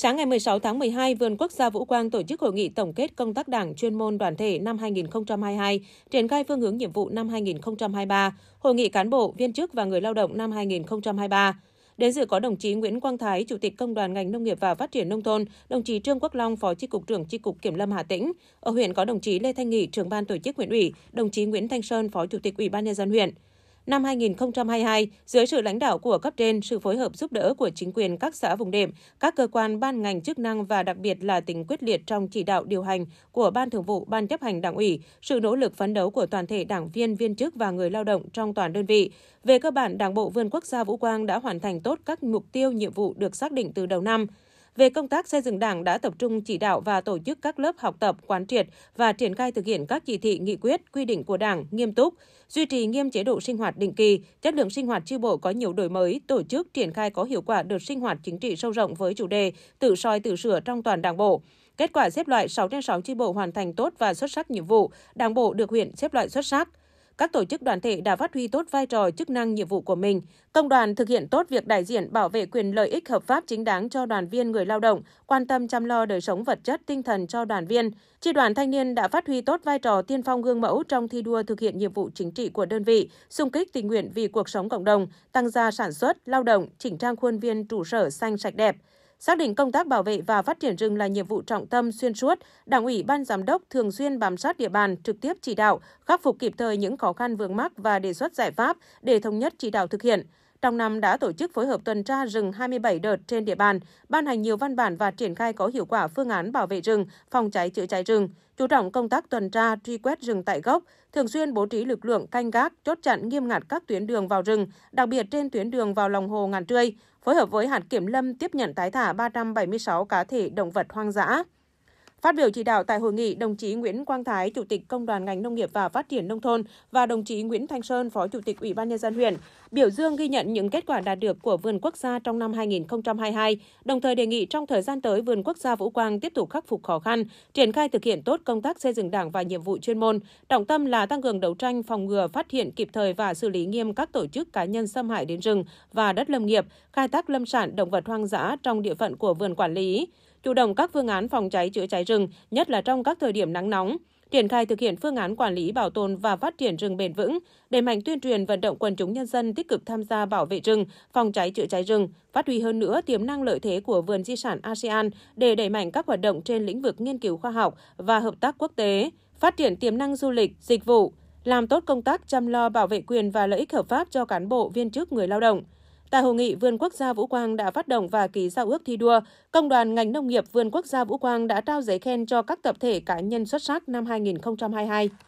Sáng ngày 16 tháng 12, Vườn Quốc gia Vũ Quang tổ chức hội nghị tổng kết công tác đảng chuyên môn đoàn thể năm 2022, triển khai phương hướng nhiệm vụ năm 2023, hội nghị cán bộ, viên chức và người lao động năm 2023. Đến dự có đồng chí Nguyễn Quang Thái, Chủ tịch Công đoàn ngành Nông nghiệp và Phát triển Nông thôn, đồng chí Trương Quốc Long, Phó Chi cục trưởng Chi cục Kiểm lâm Hà Tĩnh. Ở huyện có đồng chí Lê Thanh Nghị, trưởng ban tổ chức huyện ủy, đồng chí Nguyễn Thanh Sơn, Phó Chủ tịch Ủy ban nhân dân huyện. Năm 2022, dưới sự lãnh đạo của cấp trên, sự phối hợp giúp đỡ của chính quyền các xã vùng đệm, các cơ quan ban ngành chức năng và đặc biệt là tính quyết liệt trong chỉ đạo điều hành của Ban Thường vụ, Ban chấp hành Đảng ủy, sự nỗ lực phấn đấu của toàn thể đảng viên, viên chức và người lao động trong toàn đơn vị. Về cơ bản, Đảng bộ Vườn Quốc gia Vũ Quang đã hoàn thành tốt các mục tiêu, nhiệm vụ được xác định từ đầu năm. Về công tác xây dựng Đảng đã tập trung chỉ đạo và tổ chức các lớp học tập quán triệt và triển khai thực hiện các chỉ thị, nghị quyết, quy định của Đảng nghiêm túc, duy trì nghiêm chế độ sinh hoạt định kỳ, chất lượng sinh hoạt chi bộ có nhiều đổi mới, tổ chức triển khai có hiệu quả đợt sinh hoạt chính trị sâu rộng với chủ đề tự soi tự sửa trong toàn Đảng bộ. Kết quả xếp loại 6 trên 6 chi bộ hoàn thành tốt và xuất sắc nhiệm vụ, Đảng bộ được huyện xếp loại xuất sắc các tổ chức đoàn thể đã phát huy tốt vai trò chức năng nhiệm vụ của mình. Công đoàn thực hiện tốt việc đại diện bảo vệ quyền lợi ích hợp pháp chính đáng cho đoàn viên người lao động, quan tâm chăm lo đời sống vật chất tinh thần cho đoàn viên. Chi đoàn thanh niên đã phát huy tốt vai trò tiên phong gương mẫu trong thi đua thực hiện nhiệm vụ chính trị của đơn vị, xung kích tình nguyện vì cuộc sống cộng đồng, tăng gia sản xuất, lao động, chỉnh trang khuôn viên trụ sở xanh sạch đẹp. Xác định công tác bảo vệ và phát triển rừng là nhiệm vụ trọng tâm xuyên suốt, Đảng ủy Ban Giám đốc thường xuyên bám sát địa bàn, trực tiếp chỉ đạo, khắc phục kịp thời những khó khăn vướng mắc và đề xuất giải pháp để thống nhất chỉ đạo thực hiện trong năm đã tổ chức phối hợp tuần tra rừng 27 đợt trên địa bàn, ban hành nhiều văn bản và triển khai có hiệu quả phương án bảo vệ rừng, phòng cháy chữa cháy rừng, chú trọng công tác tuần tra, truy quét rừng tại gốc, thường xuyên bố trí lực lượng canh gác, chốt chặn nghiêm ngặt các tuyến đường vào rừng, đặc biệt trên tuyến đường vào lòng hồ Ngàn Trươi, phối hợp với hạt kiểm lâm tiếp nhận tái thả 376 cá thể động vật hoang dã. Phát biểu chỉ đạo tại hội nghị, đồng chí Nguyễn Quang Thái, Chủ tịch Công đoàn ngành Nông nghiệp và Phát triển Nông thôn và đồng chí Nguyễn Thanh Sơn, Phó Chủ tịch Ủy ban Nhân dân huyện, biểu dương ghi nhận những kết quả đạt được của Vườn Quốc gia trong năm 2022, đồng thời đề nghị trong thời gian tới Vườn Quốc gia Vũ Quang tiếp tục khắc phục khó khăn, triển khai thực hiện tốt công tác xây dựng đảng và nhiệm vụ chuyên môn, trọng tâm là tăng cường đấu tranh phòng ngừa, phát hiện kịp thời và xử lý nghiêm các tổ chức cá nhân xâm hại đến rừng và đất lâm nghiệp, khai thác lâm sản động vật hoang dã trong địa phận của vườn quản lý chủ động các phương án phòng cháy chữa cháy rừng, nhất là trong các thời điểm nắng nóng triển khai thực hiện phương án quản lý bảo tồn và phát triển rừng bền vững, đẩy mạnh tuyên truyền vận động quần chúng nhân dân tích cực tham gia bảo vệ rừng, phòng cháy chữa cháy rừng, phát huy hơn nữa tiềm năng lợi thế của vườn di sản ASEAN để đẩy mạnh các hoạt động trên lĩnh vực nghiên cứu khoa học và hợp tác quốc tế, phát triển tiềm năng du lịch, dịch vụ, làm tốt công tác chăm lo bảo vệ quyền và lợi ích hợp pháp cho cán bộ, viên chức, người lao động Tại hội nghị, Vườn Quốc gia Vũ Quang đã phát động và ký giao ước thi đua. Công đoàn ngành nông nghiệp Vườn Quốc gia Vũ Quang đã trao giấy khen cho các tập thể cá nhân xuất sắc năm 2022.